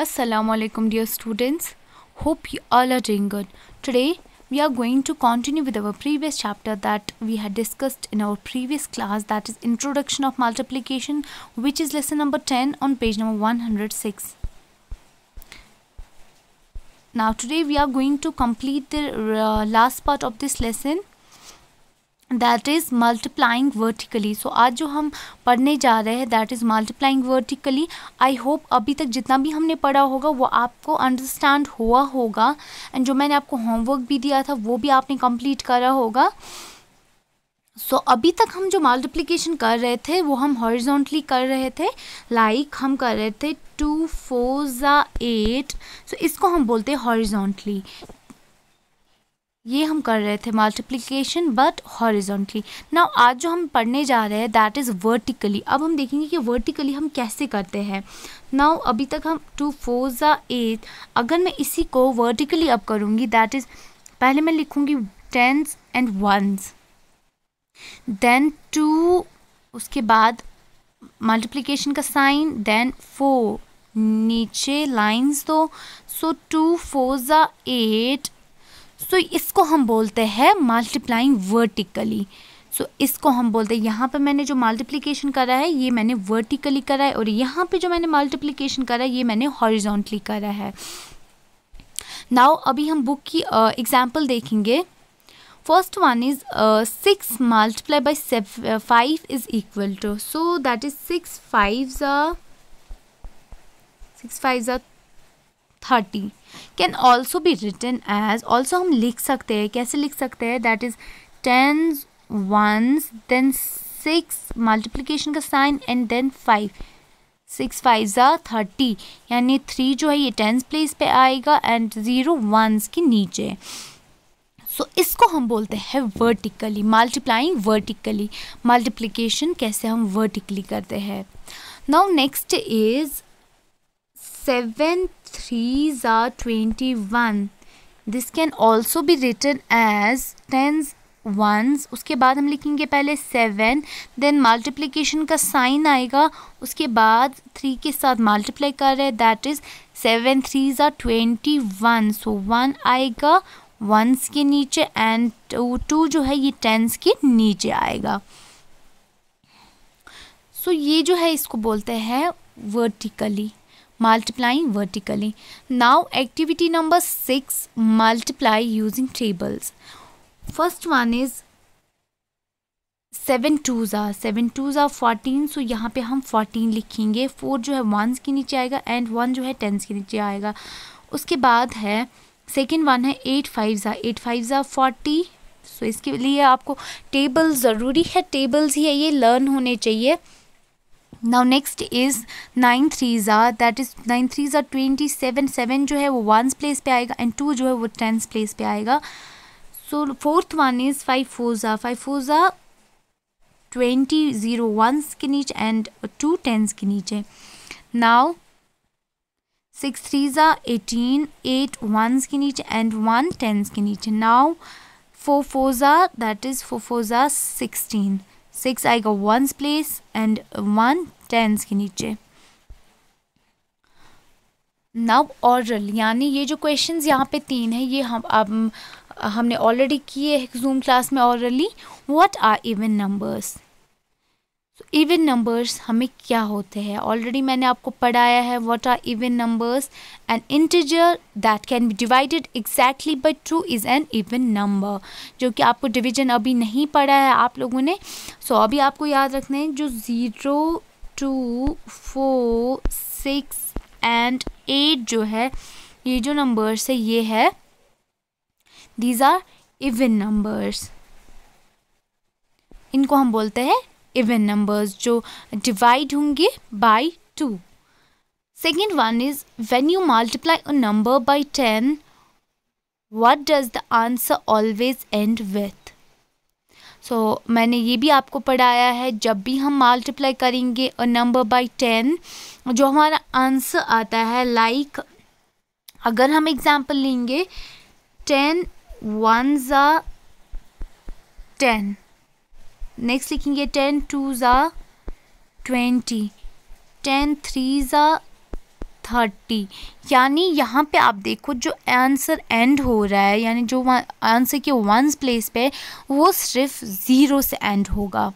Assalamu alaikum dear students hope you all are doing good today we are going to continue with our previous chapter that we had discussed in our previous class that is introduction of multiplication which is lesson number 10 on page number 106 now today we are going to complete the uh, last part of this lesson that is multiplying vertically so आज जो हम पढ़ने जा रहे हैं that is multiplying vertically I hope अभी तक जितना भी हमने पढ़ा होगा वो आपको अंडरस्टैंड हुआ होगा एंड जो मैंने आपको होमवर्क भी दिया था वो भी आपने कंप्लीट करा होगा सो so, अभी तक हम जो मल्टीप्लीकेशन कर रहे थे वो हम हॉरिजॉन्टली कर रहे थे लाइक like हम कर रहे थे टू फोर ज़ा एट सो इसको हम बोलते हैं हॉरिजॉन्टली ये हम कर रहे थे मल्टीप्लीकेशन बट हॉरिजोंटली ना आज जो हम पढ़ने जा रहे हैं दैट इज़ वर्टिकली अब हम देखेंगे कि वर्टिकली हम कैसे करते हैं नाउ अभी तक हम टू फोर ज़ा एट अगर मैं इसी को वर्टिकली अप करूँगी दैट इज़ पहले मैं लिखूँगी tens and ones then two उसके बाद मल्टीप्लीकेशन का साइन देन फोर नीचे लाइन्स दो सो टू फोर ज़ा एट सो so, इसको हम बोलते हैं मल्टीप्लाइंग वर्टिकली सो so, इसको हम बोलते हैं यहाँ पे मैंने जो मल्टीप्लिकेशन करा है ये मैंने वर्टिकली करा है और यहाँ पे जो मैंने मल्टीप्लिकेशन करा है ये मैंने हॉरिजॉन्टली करा है नाउ अभी हम बुक की एग्जाम्पल uh, देखेंगे first one is six multiply by five is equal to so that is six five six five thirty can also भी रिटर्न एज ऑल्सो हम लिख सकते हैं कैसे लिख सकते हैं that is ten ones then six multiplication का sign and then five six five ज़ा थर्टी यानी थ्री जो है ये टेंस प्लेस पे आएगा एंड ज़ीरो वंस के नीचे सो so, इसको हम बोलते हैं वर्टिकली मल्टीप्लाइंग वर्टिकली मल्टीप्लीकेशन कैसे हम वर्टिकली करते हैं now next is 7 threes are one this can also भी रिटर्न एज टेंस वंस उसके बाद हम लिखेंगे पहले सेवन देन मल्टीप्लीकेशन का साइन आएगा उसके बाद थ्री के साथ मल्टीप्लाई कर रहे हैं that is seven threes are twenty one so one आएगा वंस के नीचे एंड टू टू जो है ये टेंस के नीचे आएगा सो so, ये जो है इसको बोलते हैं vertically multiplying vertically now activity number six multiply using tables first one is seven two ज़ा सेवन टू ज़ा फोर्टीन सो यहाँ पे हम फोर्टीन लिखेंगे फोर जो है वन के नीचे आएगा एंड वन जो है टेंस के नीचे आएगा उसके बाद है सेकेंड वन है एट फाइव ज़ा एट फाइव ज़ा फोर्टी सो इसके लिए आपको टेबल ज़रूरी है टेबल्स ही है ये लर्न होने चाहिए now next is nine three ज़ा दैट इज़ नाइन थ्री ज़ा ट्वेंटी सेवन सेवन जो है वो वंस प्लेस पे आएगा एंड टू जो है वो टेंथ प्लेस पे आएगा so fourth one is five four ज़ा फाइव फोर ज़ा ट्वेंटी ज़ीरो वंस के नीचे एंड टू टेंस के नीचे नाउ सिक्स थ्री ज़ा एटीन एट वंस के नीचे एंड वन टेंस के नीचे नाउ फोर फोर ज़ा दैट इज़ फोर फोर ज़ा सिक्सटीन सिक्स आएगा ones place and one tens के नीचे नव ऑर्डर यानी ये जो क्वेश्चंस यहाँ पे तीन है ये हम अब हमने ऑलरेडी किए हैं जूम क्लास में already what are even numbers even numbers हमें क्या होते हैं ऑलरेडी मैंने आपको पढ़ाया है what are even numbers an integer that can be divided exactly but two is an even number जो कि आपको डिवीजन अभी नहीं पढ़ा है आप लोगों ने सो so, अभी आपको याद रखना है जो zero two four six and eight जो है ये जो नंबर्स है ये है दीज आर इवन नंबर्स इनको हम बोलते हैं इवन नंबर्स जो डिवाइड होंगे by two second one is when you multiply a number by ten what does the answer always end with so मैंने ये भी आपको पढ़ाया है जब भी हम मल्टीप्लाई करेंगे अ नंबर बाय टेन जो हमारा आंसर आता है लाइक like, अगर हम एग्ज़ाम्पल लेंगे टेन वन ज़ा टेन नेक्स्ट लिखेंगे टेन टू ज़ा ट्वेंटी टेन थ्री ज़ा थर्टी यानी यहाँ पे आप देखो जो आंसर एंड हो रहा है यानी जो आंसर के वंस प्लेस पे वो सिर्फ ज़ीरो से एंड होगा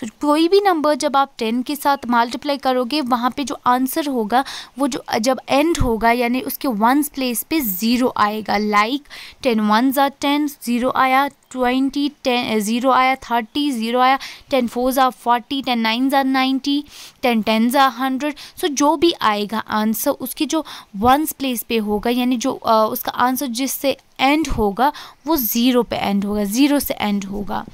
तो कोई भी नंबर जब आप टेन के साथ मल्टीप्लाई करोगे वहाँ पे जो आंसर होगा वो जो जब एंड होगा यानी उसके वंस प्लेस पे ज़ीरो आएगा लाइक टेन वन ज़ा टेन ज़ीरो आया ट्वेंटी टेन ज़ीरो आया थर्टी ज़ीरो आया टेन फोर ज़ा फोर्टी टेन नाइन ज़ा नाइन्टी टेन टेन ज़ा हंड्रेड सो जो भी आएगा आंसर उसकी जो वंस प्लेस पे होगा यानी जो आ, उसका आंसर जिससे एंड होगा वो ज़ीरो पे एंड होगा ज़ीरो से एंड होगा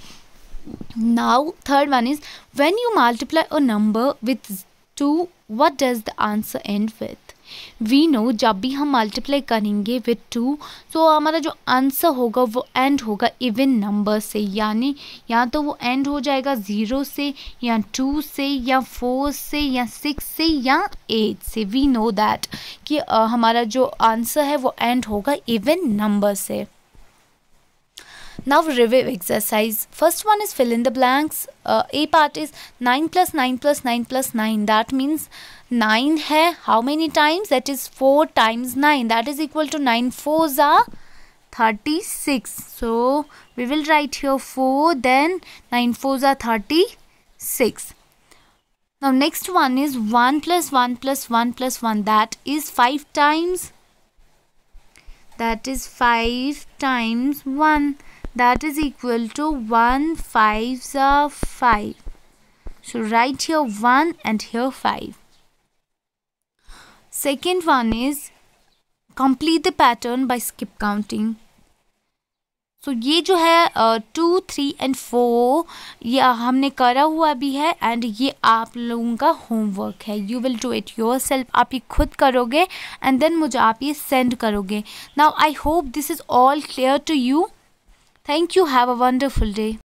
Now, third one is when you multiply a number with 2, what does the answer end with? We know जब भी हम मल्टीप्लाई करेंगे विथ टू तो हमारा जो आंसर होगा वो एंड होगा इवन नंबर से यानी या तो वो एंड हो जाएगा ज़ीरो से या टू से या फोर से या सिक्स से या एट से वी नो दैट कि आ, हमारा जो आंसर है वो एंड होगा इवन नंबर से Now review exercise. First one is fill in the blanks. Uh, A part is 9 plus 9 plus 9 plus 9. That means 9 hai. How many times? That is 4 times 9. That is equal to 9 4s are 36. So we will write here 4. Then 9 4s are 36. Now next one is 1 plus 1 plus 1 plus 1. That is 5 times. That is 5 times 1. that is equal to 1 fives are 5 so write here 1 and here 5 second one is complete the pattern by skip counting so so, ये जो है to three and four ये हमने करा हुआ भी है and ये आप लोगों का होमवर्क है you will do it yourself आप ये खुद करोगे एंड देन मुझे आप ये सेंड करोगे now I hope this is all clear to you Thank you. Have a wonderful day.